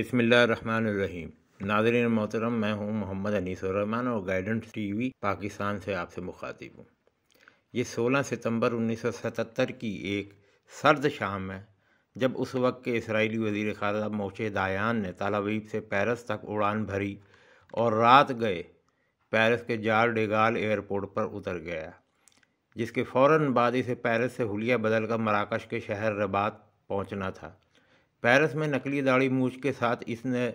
बिसमीम नाजरीन मोहतरम मैं हूं मोहम्मद अनीस रहमान और गाइडेंस टीवी पाकिस्तान से आपसे मुखातिब हूं ये 16 सितंबर 1977 की एक सर्द शाम है जब उस वक्त के इसराइली वजीर खारजा मोचे दायान ने तालावीब से पेरिस तक उड़ान भरी और रात गए पेरिस के जार डेगाल एयरपोर्ट पर उतर गया जिसके फ़ौर बाद इसे पेरिस से हुलिया बदल कर मराकश के शहर रबात पहुँचना था पेरिस में नकली दाढ़ी मूछ के साथ इसने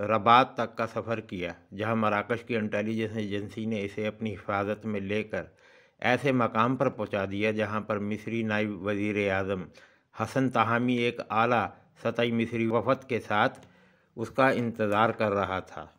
रबात तक का सफ़र किया जहां मराकश की इंटेलिजेंस एजेंसी ने इसे अपनी हिफाजत में लेकर ऐसे मकाम पर पहुंचा दिया जहां पर मिस्री नायब वज़ी अजम हसन तहामी एक आला सतई मिस्री वफद के साथ उसका इंतज़ार कर रहा था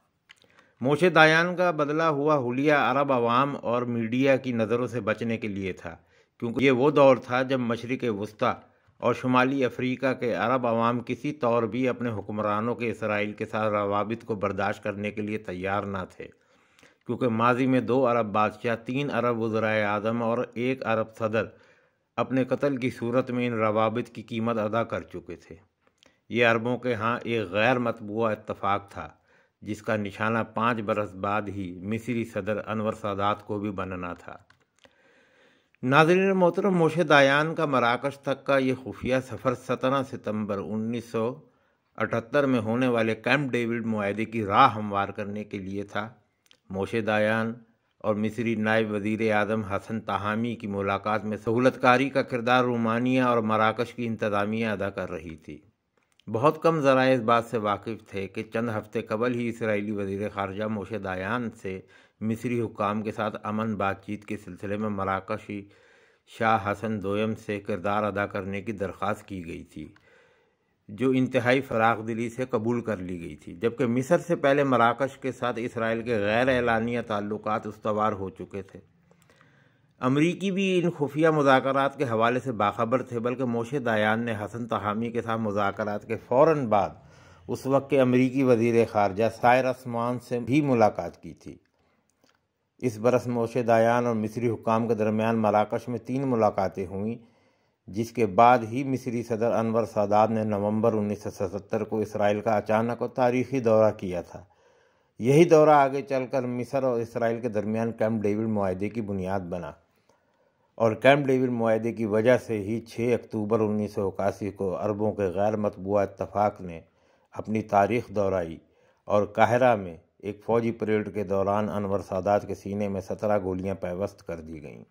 मोशे दायान का बदला हुआ हुलिया अरब आवाम और मीडिया की नज़रों से बचने के लिए था क्योंकि ये वो दौर था जब मशरक़ वस्ती और शुमाली अफ्रीका के अरब आवाम किसी तौर भी अपने हुक्मरानों के इसराइल के साथ रवाबित को बर्दाश्त करने के लिए तैयार ना थे क्योंकि माजी में दो अरब बादशाह तीन अरब वज्राए आज़म और एक अरब सदर अपने कत्ल की सूरत में इन रवाबित की कीमत अदा कर चुके थे ये अरबों के यहाँ एक गैर मतबूा इतफाक़ था जिसका निशाना पाँच बरस बाद ही मिसरी सदर अनवर सादात को भी बनना था नाजरन मोहतरम मोशे दायान का मराकश तक का ये खुफिया सफ़र सत्रह सितम्बर उन्नीस सौ अठहत्तर में होने वाले कैंप डेविड माहे की राह हमवार करने के लिए था मोशे दायान और मिस्री नायब वज़ी अजम हसन तहामी की मुलाकात में सहूलतकारी का किरदार रोमानिया और मराकश की इंतज़ामिया अदा कर रही थी बहुत कम जरा इस बात से वाकिफ़ थे कि चंद हफ्ते कबल ही इसराइली वजीर खारजा मोशे दायान से मिस्री हुकाम के साथ अमन बातचीत के सिलसिले में मराकशी शाह हसन दोयम से किरदार अदा करने की दरख्वास्त की गई थी जो इंतहाई फराग दिली से कबूल कर ली गई थी जबकि मिस्र से पहले मराकश के साथ इसराइल के गैर एलानिया ताल्लुक उसवार हो चुके थे अमरीकी भी इन खुफिया मुजात के हवाले से बाखबर थे बल्कि मोशे दयान ने हसन तहामी के साथ मुजात के फ़ौर बाद उस वक्त के अमरीकी वजीर खारजा सायर आसमान से भी मुलाकात की थी इस बरस मोशे दयान और मिस्री हुकाम के दरमियान मराकश में तीन मुलाकातें हुईं जिसके बाद ही मिस्री सदर अनवर सादात ने नवंबर 1977 को इसराइल का अचानक और तारीखी दौरा किया था यही दौरा आगे चलकर मिस्र और इसराइल के दरमियान कैंप डेविड माहे की बुनियाद बना और कैम्प डेविड माहे की वजह से ही 6 अक्टूबर उन्नीस को अरबों के गैर मतबूा इतफाक़ ने अपनी तारीख दोहराई और काहरा में एक फ़ौजी परेड के दौरान अनवर सादात के सीने में सत्रह गोलियां पैवस्त कर दी गईं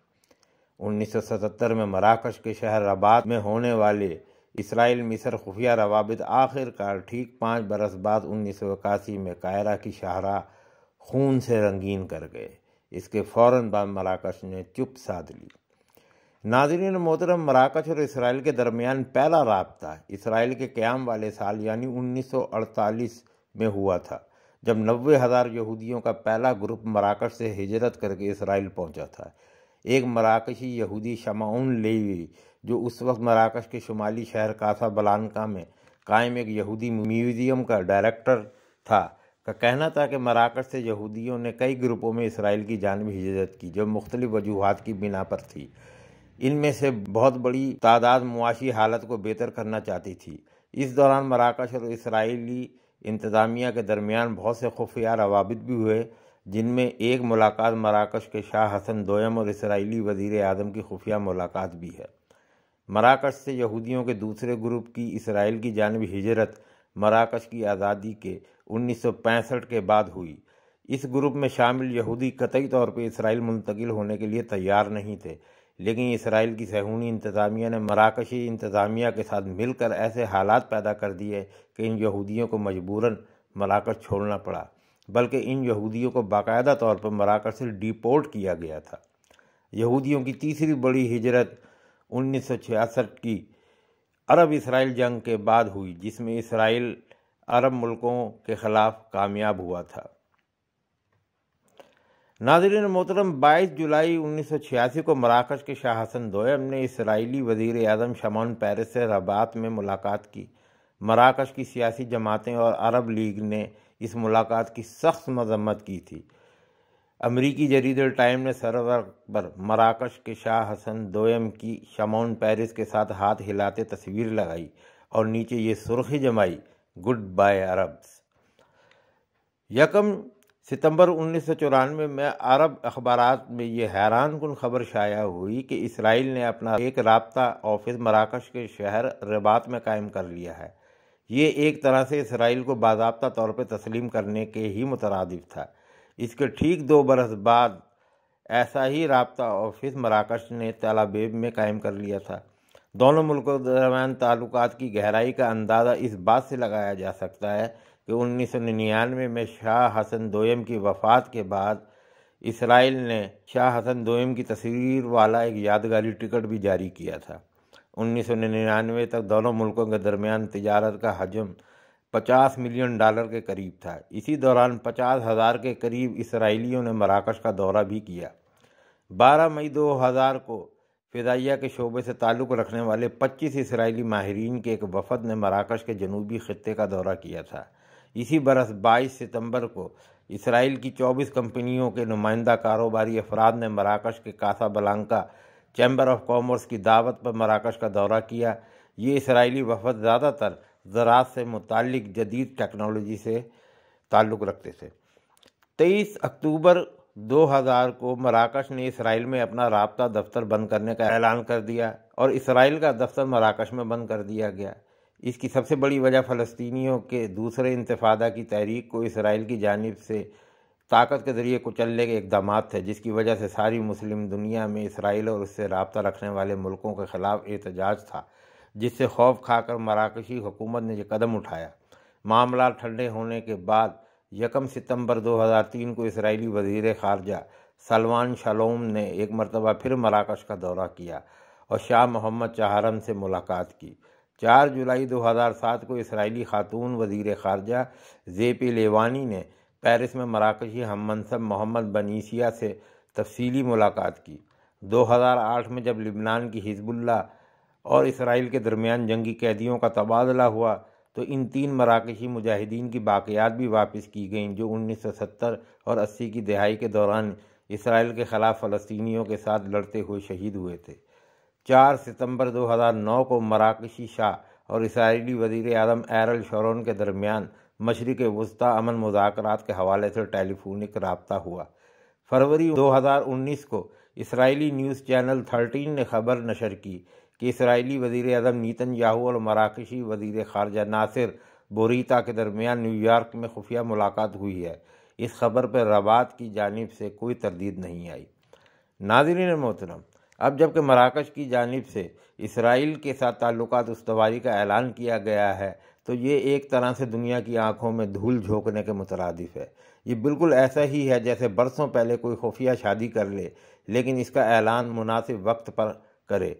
1977 में मराकश के शहर रबात में होने वाले इसराइल मिसर खुफिया रवाबित आखिरकार ठीक पाँच बरस बाद उन्नीस में कायरा की शाहरा खून से रंगीन कर गए इसके फ़ौर बाद मराकश ने चुप साध ली नाजरीन मोहतरम मराकश और इसराइल के दरमियान पहला रबता इसराइल के क़्याम वाले साल यानी 1948 में हुआ था जब नबे हज़ार यहूदियों का पहला ग्रुप मराकश से हिजरत करके इसराइल पहुंचा था एक मराकशी यहूदी शमाउन लेवी जो उस वक्त मराकश के शुमाली शहर कासा बलानका में कायम एक यहूदी म्यूज़ियम का डायरेक्टर था का कहना था कि मराकश से यहूदियों ने कई ग्रुपों में इसराइल की जानब हिजरत की जो मुख्तलिफ़ वजूहत की बिना पर थी इनमें से बहुत बड़ी तादाद मुआशी हालत को बेहतर करना चाहती थी इस दौरान मराकश और इसराइली इंतज़ामिया के दरमियान बहुत से खुफिया रवाबित भी हुए जिनमें एक मुलाकात मराकश के शाह हसन दोयम और इसराइली वजीर आजम की खुफिया मुलाकात भी है मराकश से यहूदियों के दूसरे ग्रुप की इसराइल की जानब हिजरत मराकश की आज़ादी के 1965 के बाद हुई इस ग्रुप में शामिल यहूदी कतई तौर पर इसराइल मुंतकिल होने के लिए तैयार नहीं थे लेकिन इसराइल की सहूनी इंतज़ामिया ने मराकशी इंतज़ामिया के साथ मिलकर ऐसे हालात पैदा कर दिए कि इन यहूदियों को मजबूरन मराकश छोड़ना पड़ा बल्कि इन यहूदियों को बाकायदा तौर पर मराकश से डिपोर्ट किया गया था यहूदियों की तीसरी बड़ी हिजरत 1966 की अरब इसराइल जंग के बाद हुई जिसमें इसराइल अरब मुल्कों के ख़िलाफ़ कामयाब हुआ था नाजरन मोहतरम बाईस जुलाई उन्नीस सौ छियासी को मराकश के शाह हसन दोयम ने इसराइली वजीर अजम शमान पैरिस से रबात में मुलाकात की मराकश की सियासी जमातें और अरब लीग ने इस मुलाकात की सख्त मजम्मत की थी अमरीकी जरीद टाइम ने सरवर पर मराकश के शाह हसन दोयम की शमान पैरिस के साथ हाथ हिलाते तस्वीर लगाई और नीचे ये सुर्खी जमाई गुड बाय अरब्स यकम सितंबर उन्नीस सौ चौरानवे में अरब अखबार में ये हैरान कन खबर शाया हुई कि इसराइल ने अपना एक रबता ऑफिस मराकश के शहर रबात में कायम कर लिया है ये एक तरह से इसराइल को बाबा तौर पर तस्लीम करने के ही मुतरद था इसके ठीक दो बरस बाद ऐसा ही रबता ऑफिस मराकश ने तलाबेब में कायम कर लिया था दोनों मुल्कों के दरमियान ताल्लुक की गहराई का अंदाज़ा इस बात से लगाया जा सकता है कि उन्नीस में शाह हसन दोयम की वफ़ात के बाद इसराइल ने शाह हसन दोयम की तस्वीर वाला एक यादगारी टिकट भी जारी किया था उन्नीस तक दोनों मुल्कों के दरमियान तजारत का हजम 50 मिलियन डॉलर के करीब था इसी दौरान पचास हज़ार के करीब इसराइलियों ने मराकश का दौरा भी किया 12 मई 2000 को फ़िदाइया के शोबे से ताल्लुक़ रखने वाले 25 इसराइली माहरीन के एक वफद ने मराकश के जनूबी खत्े का दौरा किया था इसी बरस 22 सितंबर को इसराइल की 24 कंपनियों के नुमाइंदा कारोबारी अफराद ने मराकश के Casablanca chamber of commerce की दावत पर मराकश का दौरा किया ये इसराइली वफद ज़्यादातर ज़रात से मुतल जदीद टेक्नोलॉजी से ताल्लुक़ रखते थे तेईस अक्टूबर 2000 को मराकश ने इसराइल में अपना रबता दफ्तर बंद करने का ऐलान कर दिया और इसराइल का दफ्तर मराकश में बंद कर दिया गया इसकी सबसे बड़ी वजह फलस्तनीों के दूसरे इंतफादा की तहरीक को इसराइल की जानब से ताकत के ज़रिए कुचलने के इकदाम थे जिसकी वजह से सारी मुस्लिम दुनिया में इसराइल और उससे रबता रखने वाले मुल्कों के ख़िलाफ़ एहतजाज था जिससे खौफ खाकर मराकशी हुकूमत ने यह कदम उठाया मामला ठंडे होने के बाद यकम सितंबर 2003 को इसराइली वजीर खारजा सलमान शलोम ने एक मरतबा फिर मराकश का दौरा किया और शाह मोहम्मद चाहरम से मुलाकात की चार जुलाई 2007 को इसराइली खातून वजीर खारजा जेपी लेवानी ने पेरिस में मराकशी हम मनसब मोहम्मद बनीसिया से तफसीली मुलाकात की 2008 में जब लिबनान की हिजबुल्ला और इसराइल के दरमियान जंगी कैदियों का तबादला हुआ तो इन तीन मराकशी मुजाहिदीन की बाक़ियात भी वापस की गईं जो 1970 और 80 की दहाई के दौरान इसराइल के ख़िलाफ़ फ़लस्तियों के साथ लड़ते हुए शहीद हुए थे चार सितंबर 2009 को मराकशी शाह और इसराइली वजीर अदम एरल शरोन के दरमियान मशरक़ वस्ता अमन मुजात के हवाले से टेलीफोनिक रबता हुआ फरवरी 2019 को इसराइली न्यूज़ चैनल 13 ने खबर नशर की कि इसराइली वजीर अजम नीतन याहू और मराकशी वजीर खारजा नासिर बोरीता के दरमियान न्यूयॉर्क में खुफिया मुलाकात हुई है इस खबर पर रबात की जानब से कोई तरदीद नहीं आई नाजरीन मोहतरम अब जबकि मराकश की जानब से इसराइल के साथ ताल्लुक उसवारी का ऐलान किया गया है तो ये एक तरह से दुनिया की आंखों में धूल झोंकने के मुतरदफ है ये बिल्कुल ऐसा ही है जैसे बरसों पहले कोई खुफिया शादी कर ले, लेकिन इसका ऐलान मुनासिब वक्त पर करे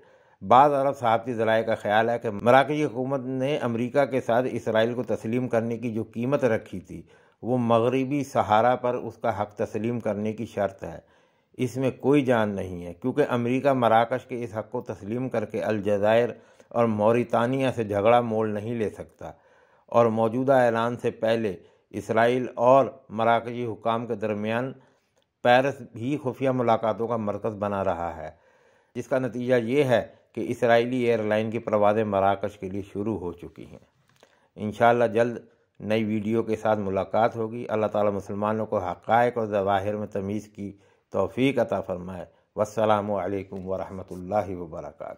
बाद अरब सहाफ़ी ज़राए का ख्याल है कि मराकजी हुकूमत ने अमरीका के साथ इसराइल को तस्लीम करने की जो कीमत रखी थी वो मगरबी सहारा पर उसका हक तस्लीम करने की शर्त है इसमें कोई जान नहीं है क्योंकि अमेरिका मराकश के इस हक़ को तस्लीम करके अलजायर और मोरितानिया से झगड़ा मोल नहीं ले सकता और मौजूदा ऐलान से पहले इसराइल और मराकशी हुकाम के दरमियान पेरिस भी खुफिया मुलाकातों का मरकज़ बना रहा है जिसका नतीजा ये है कि इसराइली एयरलाइन की प्रवाज़ें मराकश के लिए शुरू हो चुकी हैं इन जल्द नई वीडियो के साथ मुलाकात होगी अल्लाह ताला मुसलमानों को हक़ और ज़वाहिर में तमीज़ की तोफ़ी अता फ़रमाए वालकम वरहमल वर्का